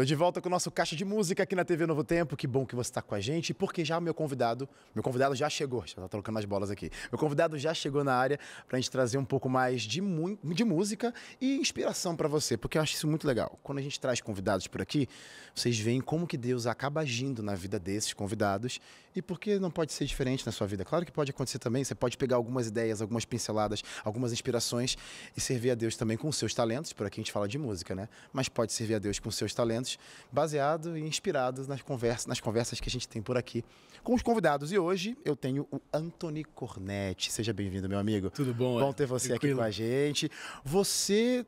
Estou de volta com o nosso Caixa de Música aqui na TV Novo Tempo. Que bom que você está com a gente, porque já o meu convidado, meu convidado já chegou, já tá trocando as bolas aqui. Meu convidado já chegou na área para a gente trazer um pouco mais de, de música e inspiração para você, porque eu acho isso muito legal. Quando a gente traz convidados por aqui, vocês veem como que Deus acaba agindo na vida desses convidados e por que não pode ser diferente na sua vida. Claro que pode acontecer também, você pode pegar algumas ideias, algumas pinceladas, algumas inspirações e servir a Deus também com os seus talentos, por aqui a gente fala de música, né? Mas pode servir a Deus com os seus talentos episódios baseado e inspirado nas conversas, nas conversas que a gente tem por aqui com os convidados. E hoje eu tenho o Anthony Cornetti. Seja bem-vindo, meu amigo. Tudo bom? Bom ter você Tranquilo. aqui com a gente. Você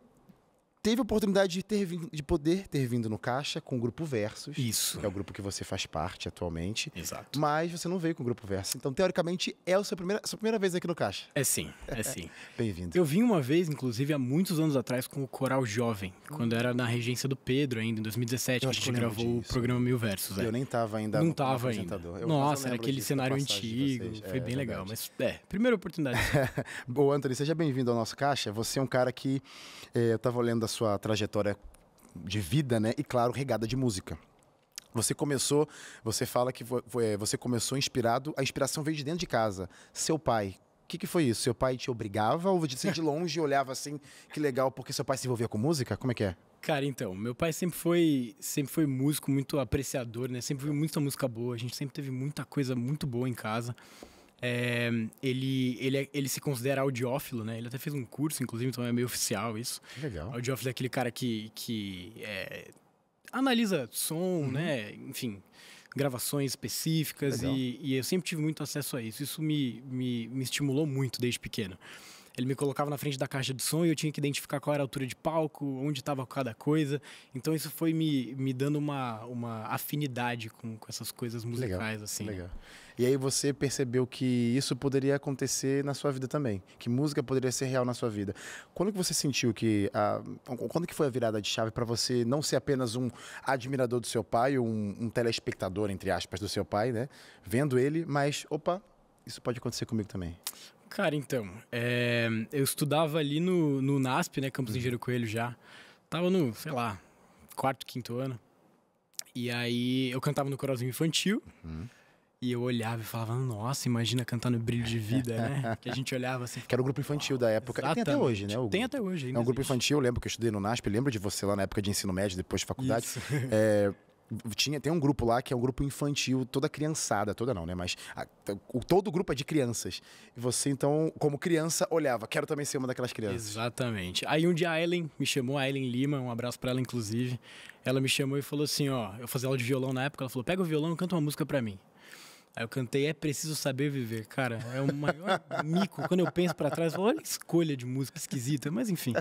teve a oportunidade de, ter vindo, de poder ter vindo no Caixa com o Grupo Versus. Isso. Que é o grupo que você faz parte atualmente. Exato. Mas você não veio com o Grupo Versus. Então, teoricamente, é a sua primeira, sua primeira vez aqui no Caixa. É sim, é sim. Bem-vindo. Eu vim uma vez, inclusive, há muitos anos atrás com o Coral Jovem, hum. quando era na regência do Pedro ainda, em 2017, eu que a gente que gravou disso. o programa Mil Versos. É. Eu é. nem tava ainda Não no, tava no ainda. Eu Nossa, era aquele cenário antigo. Foi é, bem legal. Mas, é, primeira oportunidade. Boa, Anthony, seja bem-vindo ao nosso Caixa. Você é um cara que... Eh, eu tava olhando a sua trajetória de vida, né? E claro, regada de música. Você começou, você fala que foi, é, você começou inspirado, a inspiração veio de dentro de casa. Seu pai, o que, que foi isso? Seu pai te obrigava ou você de longe olhava assim, que legal, porque seu pai se envolvia com música? Como é que é? Cara, então, meu pai sempre foi, sempre foi músico, muito apreciador, né? Sempre foi muita música boa, a gente sempre teve muita coisa muito boa em casa. É, ele, ele, é, ele se considera audiófilo, né? Ele até fez um curso, inclusive, então é meio oficial isso. Legal. Audiófilo é aquele cara que, que é, analisa som, uhum. né? Enfim, gravações específicas e, e, eu sempre tive muito acesso a isso. Isso me, me, me estimulou muito desde pequeno. Ele me colocava na frente da caixa de som e eu tinha que identificar qual era a altura de palco, onde estava cada coisa. Então isso foi me, me dando uma, uma afinidade com, com essas coisas musicais, legal, assim. Né? Legal. E aí você percebeu que isso poderia acontecer na sua vida também, que música poderia ser real na sua vida. Quando que você sentiu que a, ah, quando que foi a virada de chave para você não ser apenas um admirador do seu pai, um, um telespectador entre aspas do seu pai, né, vendo ele, mas opa, isso pode acontecer comigo também. Cara, então, é, eu estudava ali no, no NASP, né, Campus uhum. Engenheiro Coelho já. Tava no, sei lá, quarto, quinto ano. E aí eu cantava no coralzinho infantil. Uhum. E eu olhava e falava, nossa, imagina cantar no Brilho de Vida, né? que a gente olhava assim. Que era o grupo infantil da época. Tem até hoje, né? O... Tem até hoje. é um grupo infantil, eu lembro que eu estudei no NASP, lembro de você lá na época de ensino médio, depois de faculdade. É, tinha, tem um grupo lá que é um grupo infantil, toda criançada, toda não, né? Mas a, o, todo o grupo é de crianças. E você, então, como criança, olhava, quero também ser uma daquelas crianças. Exatamente. Aí um dia a Ellen me chamou, a Ellen Lima, um abraço para ela, inclusive. Ela me chamou e falou assim: ó, eu fazia aula de violão na época, ela falou: pega o violão e canta uma música para mim. Aí eu cantei É Preciso Saber Viver. Cara, é o maior mico. Quando eu penso para trás, eu falo, olha que escolha de música esquisita, mas enfim.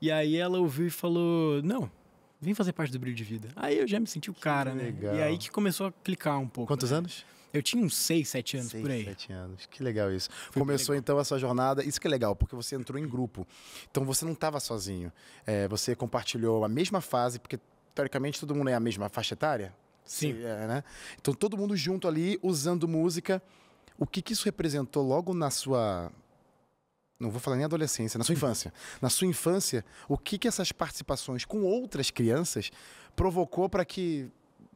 E aí ela ouviu e falou: Não, vem fazer parte do Brilho de Vida. Aí eu já me senti o cara, né? E aí que começou a clicar um pouco. Quantos né? anos? Eu tinha uns 6, 7 anos seis, por aí. 7 anos. Que legal isso. Foi Começou legal. então a sua jornada. Isso que é legal, porque você entrou em grupo. Então você não estava sozinho. É, você compartilhou a mesma fase, porque teoricamente todo mundo é a mesma faixa etária. Sim. Você, é, né? Então todo mundo junto ali, usando música. O que, que isso representou logo na sua não vou falar nem adolescência, na sua infância. Na sua infância, o que, que essas participações com outras crianças provocou para que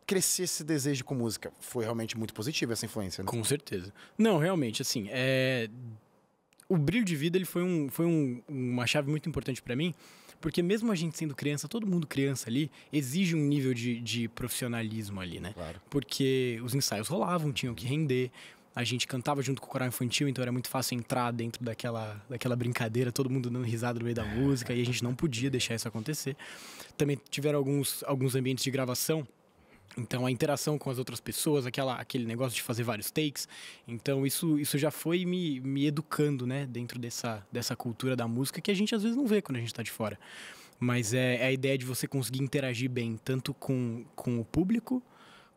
crescesse esse desejo com música? Foi realmente muito positiva essa influência, né? Com certeza. Não, realmente, assim, é... o brilho de vida ele foi, um, foi um, uma chave muito importante para mim, porque mesmo a gente sendo criança, todo mundo criança ali, exige um nível de, de profissionalismo ali, né? Claro. Porque os ensaios rolavam, tinham que render a gente cantava junto com o coral infantil, então era muito fácil entrar dentro daquela, daquela brincadeira, todo mundo dando risada no meio da música, e a gente não podia deixar isso acontecer. Também tiveram alguns, alguns ambientes de gravação. Então a interação com as outras pessoas, aquela, aquele negócio de fazer vários takes. Então isso, isso já foi me, me educando, né, dentro dessa, dessa cultura da música que a gente às vezes não vê quando a gente está de fora. Mas é, é a ideia de você conseguir interagir bem, tanto com, com o público,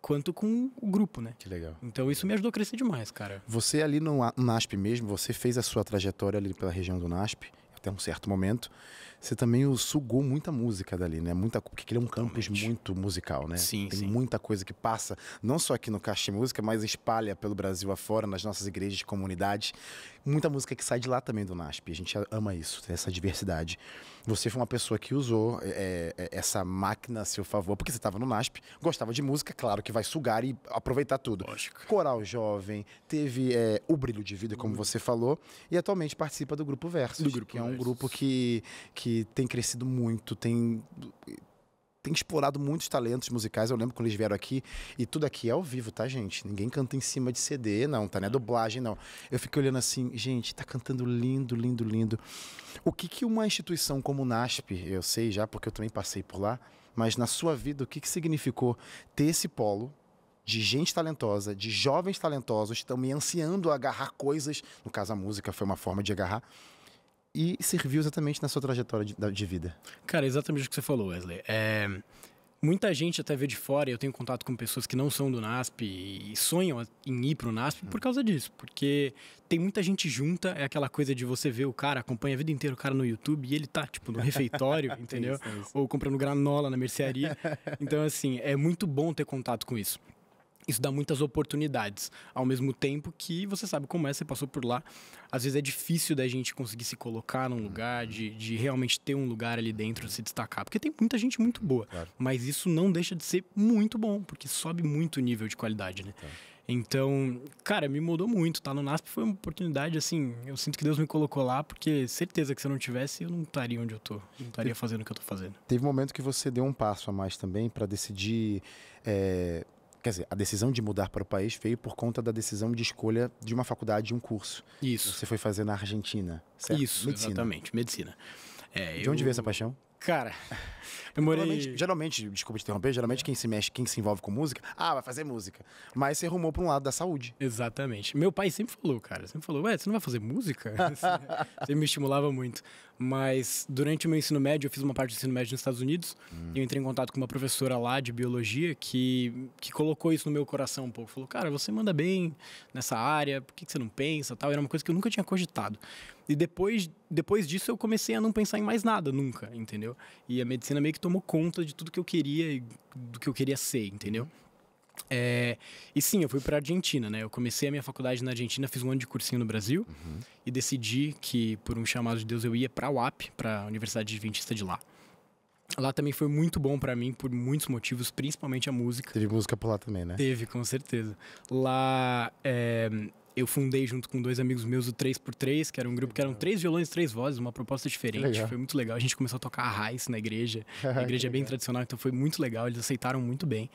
quanto com o grupo, né? Que legal. Então isso me ajudou a crescer demais, cara. Você ali no NASP mesmo, você fez a sua trajetória ali pela região do NASP até um certo momento você também sugou muita música dali, né? Muita, porque ele é um campus muito musical, né? Sim, Tem sim. muita coisa que passa, não só aqui no Caixa de Música, mas espalha pelo Brasil afora, nas nossas igrejas, comunidades. Muita música que sai de lá também do NASP. A gente ama isso, essa diversidade. Você foi uma pessoa que usou é, é, é essa máquina a seu favor, porque você estava no NASP, gostava de música, claro que vai sugar e aproveitar tudo. Lógico. Coral Jovem, teve é, O Brilho de Vida, como uhum. você falou, e atualmente participa do Grupo Verso do grupo que é um grupo que, que que tem crescido muito, tem tem explorado muitos talentos musicais. Eu lembro quando eles vieram aqui, e tudo aqui é ao vivo, tá, gente? Ninguém canta em cima de CD, não, tá? Não é uhum. dublagem, não. Eu fico olhando assim, gente, tá cantando lindo, lindo, lindo. O que, que uma instituição como o NASP, eu sei já, porque eu também passei por lá, mas na sua vida, o que, que significou ter esse polo? De gente talentosa, de jovens talentosos, também ansiando a agarrar coisas. No caso, a música foi uma forma de agarrar e serviu exatamente na sua trajetória de, de vida? Cara, exatamente o que você falou, Wesley. É, muita gente até vê de fora, eu tenho contato com pessoas que não são do NASP e sonham em ir para o NASP hum. por causa disso, porque tem muita gente junta, é aquela coisa de você ver o cara, acompanha a vida inteira o cara no YouTube e ele tá, tipo, no refeitório, entendeu? Isso, isso. Ou comprando granola na mercearia. Então, assim, é muito bom ter contato com isso isso dá muitas oportunidades, ao mesmo tempo que você sabe como é, você passou por lá. Às vezes é difícil da gente conseguir se colocar num lugar, uhum. de, de realmente ter um lugar ali dentro, se destacar, porque tem muita gente muito boa, claro. mas isso não deixa de ser muito bom, porque sobe muito o nível de qualidade, né? Então, cara, me mudou muito, tá? No NASP foi uma oportunidade, assim, eu sinto que Deus me colocou lá, porque certeza que se eu não tivesse, eu não estaria onde eu tô, não estaria fazendo o que eu tô fazendo. Teve um momento que você deu um passo a mais também para decidir... É quer dizer, a decisão de mudar para o país veio por conta da decisão de escolha de uma faculdade, de um curso. Isso. Você foi fazer na Argentina, certo? Isso, medicina. exatamente, medicina. É, de onde eu... veio essa paixão? Cara, eu morei. Geralmente, geralmente desculpa te interromper, geralmente quem se mexe, quem se envolve com música, ah, vai fazer música. Mas você rumou para um lado da saúde. Exatamente. Meu pai sempre falou, cara, sempre falou, ué, você não vai fazer música? você me estimulava muito. Mas durante o meu ensino médio, eu fiz uma parte do ensino médio nos Estados Unidos. Hum. E eu entrei em contato com uma professora lá de biologia que, que colocou isso no meu coração um pouco. Falou, cara, você manda bem nessa área, por que, que você não pensa tal? Era uma coisa que eu nunca tinha cogitado. E depois, depois disso eu comecei a não pensar em mais nada nunca, entendeu? E a medicina meio que tomou conta de tudo que eu queria e do que eu queria ser, entendeu? Hum. É, e sim, eu fui para a Argentina, né? Eu comecei a minha faculdade na Argentina, fiz um ano de cursinho no Brasil uhum. e decidi que, por um chamado de Deus, eu ia para a UAP, para a Universidade Adventista de lá. Lá também foi muito bom para mim por muitos motivos, principalmente a música. Teve música por lá também, né? Teve, com certeza. Lá é, eu fundei junto com dois amigos meus o 3x3, que era um grupo que eram três violões e três vozes, uma proposta diferente. Foi muito legal. A gente começou a tocar a raiz na igreja. A igreja é bem tradicional, então foi muito legal. Eles aceitaram muito bem.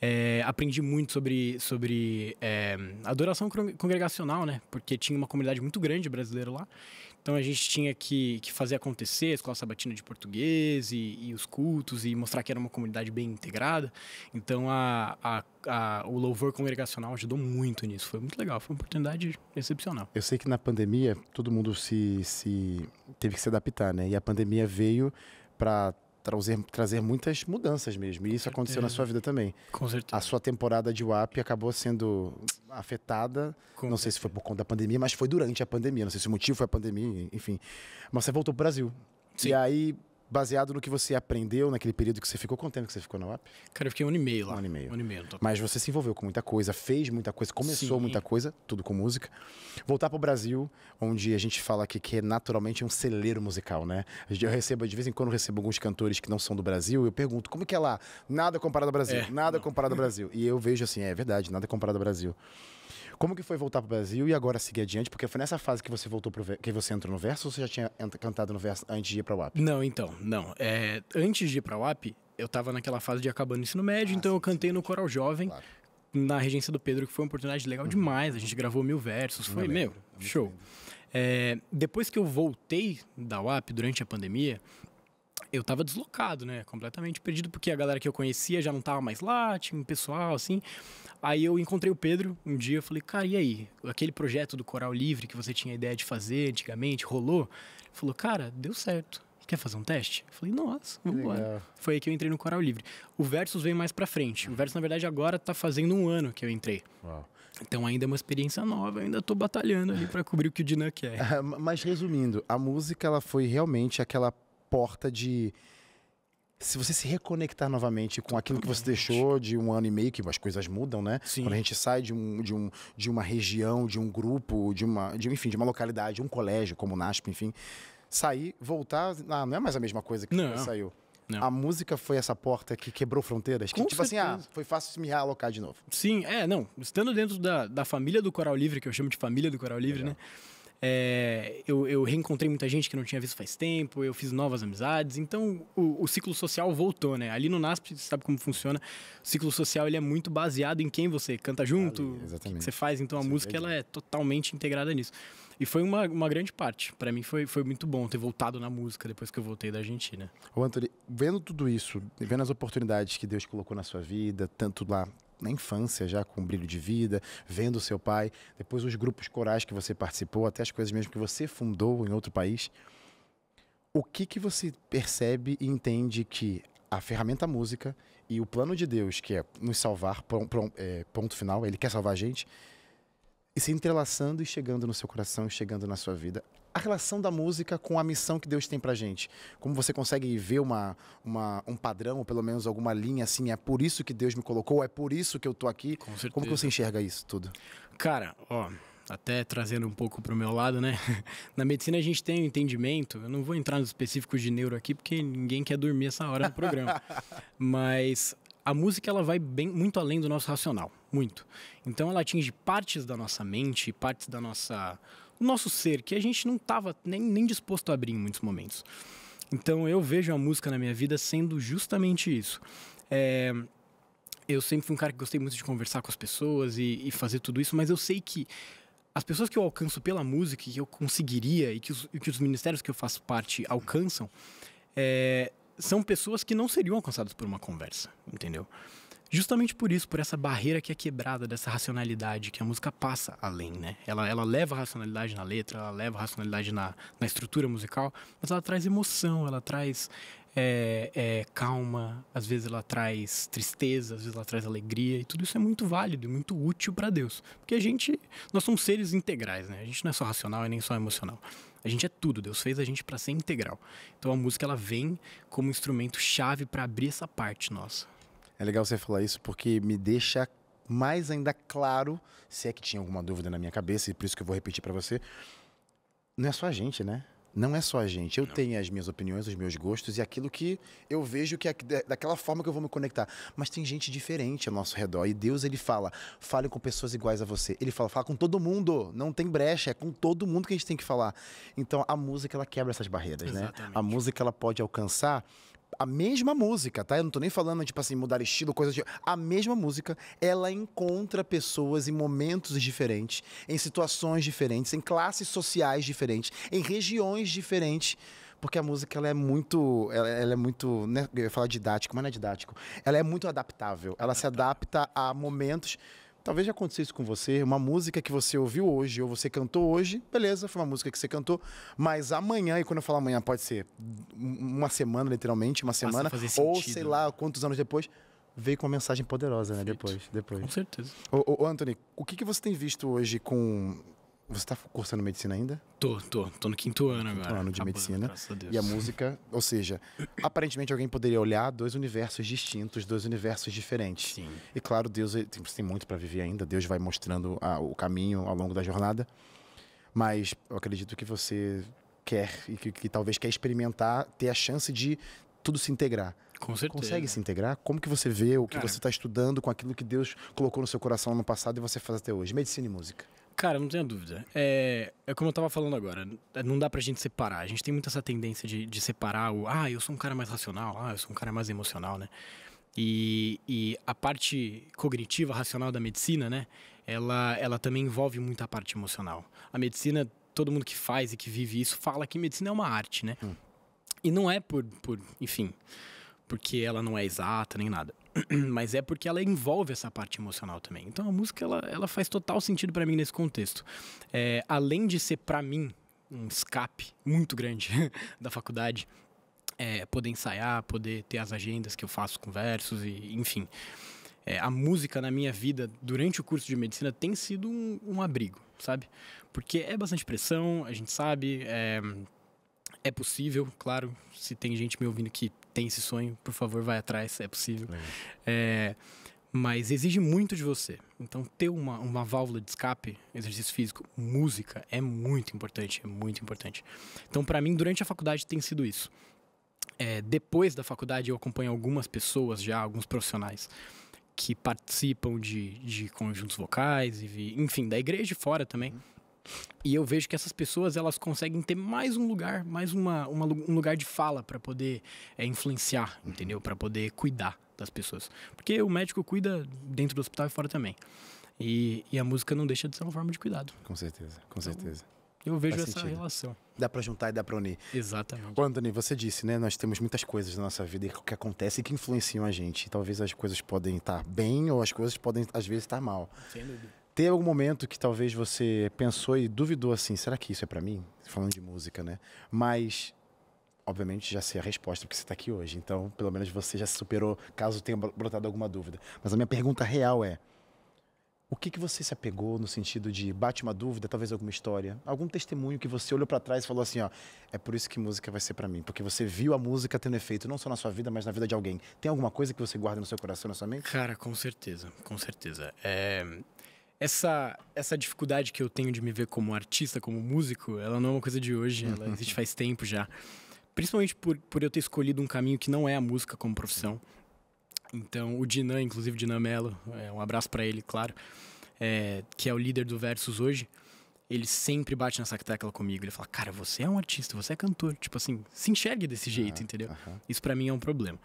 É, aprendi muito sobre, sobre é, adoração congregacional, né? Porque tinha uma comunidade muito grande brasileira lá. Então a gente tinha que, que fazer acontecer a escola sabatina de português e, e os cultos e mostrar que era uma comunidade bem integrada. Então a, a, a, o louvor congregacional ajudou muito nisso. Foi muito legal, foi uma oportunidade excepcional. Eu sei que na pandemia todo mundo se, se teve que se adaptar, né? E a pandemia veio para trazer, trazer muitas mudanças mesmo. E isso aconteceu na sua vida também. Com certeza. A sua temporada de WAP acabou sendo afetada. Com não sei se foi por conta da pandemia, mas foi durante a pandemia. Não sei se o motivo foi a pandemia, enfim. Mas você voltou para o Brasil. Sim. E aí baseado no que você aprendeu naquele período que você ficou. contente que você ficou na UAP? Cara, eu fiquei um ano e meio lá. Um ano e meio. Um ano e meio Mas você se envolveu com muita coisa, fez muita coisa, começou Sim. muita coisa, tudo com música. Voltar para o Brasil, onde a gente fala aqui que é naturalmente um celeiro musical, né? Eu recebo, de vez em quando, recebo alguns cantores que não são do Brasil, eu pergunto, como que é lá? Nada comparado ao Brasil, é, nada não. comparado ao Brasil. E eu vejo assim, é, é verdade, nada comparado ao Brasil. Como que foi voltar para o Brasil e agora seguir adiante? Porque foi nessa fase que você voltou pro, que você entrou no verso ou você já tinha cantado no verso antes de ir para o UAP? Não, então, não. É, antes de ir para o UAP, eu estava naquela fase de acabando o ensino médio, ah, então sim, eu cantei sim. no Coral Jovem. Claro. Na regência do Pedro, que foi uma oportunidade legal uhum. demais. A gente gravou mil versos, foi, meu, show. É, depois que eu voltei da UAP durante a pandemia, eu tava deslocado, né? Completamente perdido, porque a galera que eu conhecia já não tava mais lá, tinha um pessoal, assim. Aí eu encontrei o Pedro um dia, falei, cara, e aí? Aquele projeto do Coral Livre que você tinha a ideia de fazer antigamente, rolou? Ele falou, cara, deu certo. Quer fazer um teste? Eu falei, nossa, embora. Foi aí que eu entrei no Coral Livre. O Versus vem mais pra frente. O Versus, na verdade, agora tá fazendo um ano que eu entrei. Uau. Então ainda é uma experiência nova, ainda tô batalhando ali pra cobrir o que o Dinan quer. Mas resumindo, a música ela foi realmente aquela porta de se você se reconectar novamente com aquilo que você deixou de um ano e meio, que as coisas mudam, né? Sim. Quando a gente sai de, um, de, um, de uma região, de um grupo, de uma, de, enfim, de uma localidade, um colégio, como o NASP, enfim, sair, voltar, ah, não é mais a mesma coisa que não. saiu. Não. A música foi essa porta que quebrou fronteiras? Que, tipo certeza. assim, ah, foi fácil me realocar de novo. Sim, é, não. Estando dentro da, da família do Coral Livre, que eu chamo de família do Coral Livre, né? É, eu, eu, reencontrei muita gente que não tinha visto faz tempo, eu fiz novas amizades, então o, o, ciclo social voltou, né? Ali no NASP, você sabe como funciona, o ciclo social ele é muito baseado em quem você canta junto, Ali, que, que você faz, então a Sim, é música ela é totalmente integrada nisso. E foi uma, uma grande parte, para mim foi, foi muito bom ter voltado na música depois que eu voltei da Argentina. Ô Anthony, vendo tudo isso, vendo as oportunidades que Deus colocou na sua vida, tanto lá na infância já com brilho de vida, vendo seu pai, depois os grupos corais que você participou, até as coisas mesmo que você fundou em outro país. O que que você percebe e entende que a ferramenta música e o plano de Deus, que é nos salvar, é, ponto final, ele quer salvar a gente, e se entrelaçando e chegando no seu coração e chegando na sua vida. A relação da música com a missão que Deus tem pra gente. Como você consegue ver uma, uma, um padrão, ou pelo menos alguma linha assim, é por isso que Deus me colocou, é por isso que eu tô aqui. Com certeza. Como que você enxerga isso tudo? Cara, ó, até trazendo um pouco pro meu lado, né? Na medicina a gente tem um entendimento, eu não vou entrar nos específicos de neuro aqui, porque ninguém quer dormir essa hora no programa. Mas a música ela vai bem muito além do nosso racional, muito. Então ela atinge partes da nossa mente, partes da nossa do nosso ser que a gente não estava nem, nem disposto a abrir em muitos momentos. Então eu vejo a música na minha vida sendo justamente isso. É, eu sempre fui um cara que gostei muito de conversar com as pessoas e, e fazer tudo isso, mas eu sei que as pessoas que eu alcanço pela música, que eu conseguiria e que os, que os ministérios que eu faço parte alcançam, é, são pessoas que não seriam alcançadas por uma conversa, entendeu? Justamente por isso, por essa barreira que é quebrada dessa racionalidade que a música passa além, né? Ela, ela leva a racionalidade na letra, ela leva a racionalidade na, na estrutura musical, mas ela traz emoção, ela traz é, é, calma, às vezes ela traz tristeza, às vezes ela traz alegria, e tudo isso é muito válido e muito útil para Deus. Porque a gente, nós somos seres integrais, né? A gente não é só racional e nem só emocional. A gente é tudo, Deus fez a gente para ser integral. Então a música ela vem como instrumento chave para abrir essa parte nossa. É legal você falar isso porque me deixa mais ainda claro, se é que tinha alguma dúvida na minha cabeça e por isso que eu vou repetir para você. Não é só a gente, né? Não é só a gente. Eu não. tenho as minhas opiniões, os meus gostos e aquilo que eu vejo que é daquela forma que eu vou me conectar. Mas tem gente diferente ao nosso redor. E Deus, ele fala, fale com pessoas iguais a você. Ele fala, fala com todo mundo. Não tem brecha. É com todo mundo que a gente tem que falar. Então, a música, ela quebra essas barreiras, Exatamente. né? A música, ela pode alcançar a mesma música, tá? Eu não tô nem falando, tipo assim, mudar estilo, coisa de. A mesma música, ela encontra pessoas em momentos diferentes, em situações diferentes, em classes sociais diferentes, em regiões diferentes. Porque a música ela é muito. Ela, ela é muito. Né? Eu ia falar didático, mas não é didático. Ela é muito adaptável. Ela se adapta a momentos Talvez já isso com você, uma música que você ouviu hoje ou você cantou hoje, beleza, foi uma música que você cantou, mas amanhã, e quando eu falo amanhã, pode ser uma semana, literalmente, uma semana, ou sei lá quantos anos depois, veio com uma mensagem poderosa, né? Depois, depois. Com certeza. Ô, ô Anthony, o que, que você tem visto hoje com você está cursando medicina ainda? Tô, tô. Tô no quinto ano quinto agora. ano de Acabou, medicina. Graças a Deus. E a música, ou seja, aparentemente alguém poderia olhar dois universos distintos, dois universos diferentes. Sim. E claro, Deus tem, tem muito para viver ainda. Deus vai mostrando a, o caminho ao longo da jornada. Mas eu acredito que você quer e que, que talvez quer experimentar, ter a chance de tudo se integrar. Com certeza. Consegue se integrar? Como que você vê o que Cara, você está estudando com aquilo que Deus colocou no seu coração no passado e você faz até hoje? Medicina e música. Cara, não tenho dúvida. É, é como eu tava falando agora, é, não dá pra gente separar. A gente tem muito essa tendência de, de separar o, ah, eu sou um cara mais racional, ah, eu sou um cara mais emocional, né? E, e, a parte cognitiva, racional da medicina, né? Ela, ela também envolve muito a parte emocional. A medicina, todo mundo que faz e que vive isso fala que medicina é uma arte, né? Hum. E não é por, por, enfim, porque ela não é exata nem nada. mas é porque ela envolve essa parte emocional também. Então a música ela, ela faz total sentido para mim nesse contexto. É, além de ser para mim um escape muito grande da faculdade, é, poder ensaiar, poder ter as agendas que eu faço com versos e enfim. É, a música na minha vida durante o curso de medicina tem sido um, um abrigo, sabe? Porque é bastante pressão, a gente sabe, é, é possível, claro, se tem gente me ouvindo que tem esse sonho, por favor, vai atrás, é possível. É, mas exige muito de você. Então, ter uma, uma válvula de escape, exercício físico, música, é muito importante, é muito importante. Então, para mim, durante a faculdade tem sido isso. É, depois da faculdade, eu acompanho algumas pessoas já, alguns profissionais, que participam de, de conjuntos vocais, enfim, da igreja de fora também. Uhum e eu vejo que essas pessoas elas conseguem ter mais um lugar, mais uma, uma um lugar de fala para poder é, influenciar, entendeu? Para poder cuidar das pessoas. Porque o médico cuida dentro do hospital e fora também. E, e a música não deixa de ser uma forma de cuidado. Com certeza, com então, certeza. Eu, vejo essa relação. Dá para juntar e dá para unir. Exatamente. Ô, Anthony, você disse, né? Nós temos muitas coisas na nossa vida que acontecem e que influenciam a gente. Talvez as coisas podem estar bem ou as coisas podem, às vezes, estar mal. Sem dúvida. Teve algum momento que talvez você pensou e duvidou assim, será que isso é para mim? Falando de música, né? Mas obviamente já sei a resposta porque você está aqui hoje. Então, pelo menos você já se superou caso tenha brotado alguma dúvida. Mas a minha pergunta real é: o que, que você se apegou no sentido de bate uma dúvida, talvez alguma história, algum testemunho que você olhou para trás e falou assim, ó, é por isso que música vai ser para mim, porque você viu a música tendo efeito não só na sua vida, mas na vida de alguém. Tem alguma coisa que você guarda no seu coração, na sua mente? Cara, com certeza, com certeza. É, essa, essa dificuldade que eu tenho de me ver como artista, como músico, ela não é uma coisa de hoje, ela existe faz tempo já. Principalmente por, por eu ter escolhido um caminho que não é a música como profissão. Então, o Dinan, inclusive, Dinan Mello, é, um abraço para ele, claro, é, que é o líder do Versus hoje, ele sempre bate nessa tecla comigo. Ele fala, cara, você é um artista, você é cantor. Tipo assim, se enxergue desse ah, jeito, ah, entendeu? Uh -huh. Isso para mim é um problema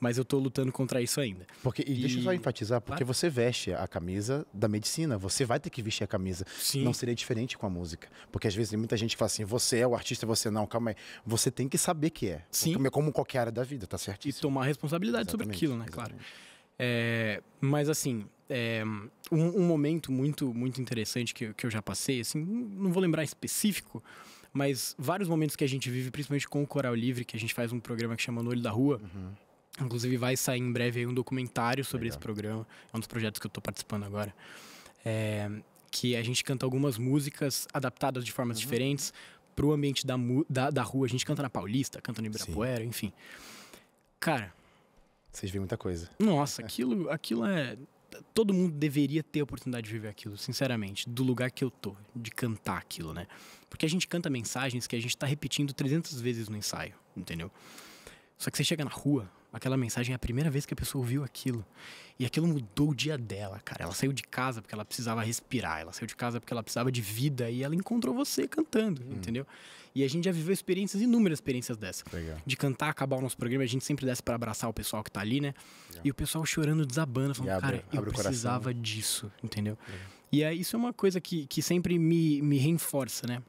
mas eu tô lutando contra isso ainda. Porque, e, e... deixa eu só enfatizar, porque claro. você veste a camisa da medicina, você vai ter que vestir a camisa. Sim. Não seria diferente com a música. Porque às vezes muita gente fala assim, você é o artista, você não, calma aí. Você tem que saber que é. Sim. Como qualquer área da vida, tá certo? E tomar responsabilidade exatamente, sobre aquilo, né? Exatamente. Claro. É, mas assim, é, um, um, momento muito, muito interessante que, que eu já passei, assim, não vou lembrar específico, mas vários momentos que a gente vive, principalmente com o Coral Livre, que a gente faz um programa que chama No Olho da Rua. Uhum Inclusive vai sair em breve um documentário sobre Legal. esse programa. É um dos projetos que eu estou participando agora. É, que a gente canta algumas músicas adaptadas de formas uhum. diferentes para o ambiente da, da, da, rua. A gente canta na Paulista, canta no Ibirapuera, Sim. enfim. Cara... Vocês viram muita coisa. Nossa, é. aquilo, aquilo é todo mundo deveria ter a oportunidade de viver aquilo, sinceramente, do lugar que eu tô, de cantar aquilo, né? Porque a gente canta mensagens que a gente está repetindo 300 vezes no ensaio, entendeu? Só que você chega na rua, aquela mensagem é a primeira vez que a pessoa ouviu aquilo. E aquilo mudou o dia dela, cara. Ela saiu de casa porque ela precisava respirar, ela saiu de casa porque ela precisava de vida e ela encontrou você cantando, hum. entendeu? E a gente já viveu experiências, inúmeras experiências dessa. Legal. De cantar, acabar o nosso programa, a gente sempre desce para abraçar o pessoal que tá ali, né? Legal. E o pessoal chorando, desabando, falando, abre, cara, abre eu precisava coração. Né? disso, entendeu? Legal. E é, isso é uma coisa que, que sempre me, me reforça, né?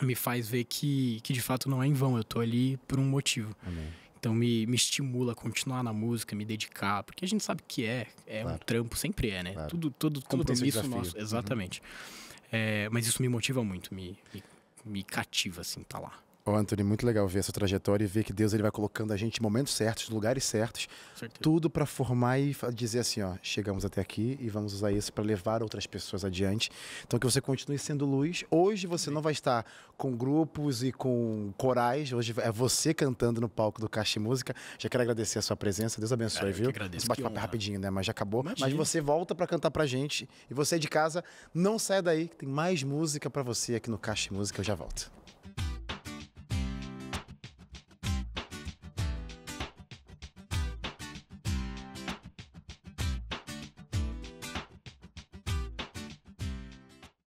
Me faz ver que, que de fato não é em vão, eu tô ali por um motivo. Amém. Então me, me estimula a continuar na música, me dedicar, porque a gente sabe que é, é claro. um trampo, sempre é, né? Claro. Tudo, todo compromisso tudo nosso. Uhum. Exatamente. Uhum. É, mas isso me motiva muito, me, me, me cativa, assim, tá lá. Ô, Anthony, muito legal ver essa trajetória e ver que Deus ele vai colocando a gente em momentos certos, lugares certos, Certeza. tudo para formar e dizer assim, ó, chegamos até aqui e vamos usar isso para levar outras pessoas adiante. Então que você continue sendo luz. Hoje você Sim. não vai estar com grupos e com corais, hoje é você cantando no palco do Caixa Música. Já quero agradecer a sua presença, Deus abençoe, Cara, viu? Agradeço. Bate papo é rapidinho, né, mas já acabou. Imagina. Mas você volta para cantar pra gente e você é de casa, não sai daí, que tem mais música para você aqui no Caixa Música, eu já volto.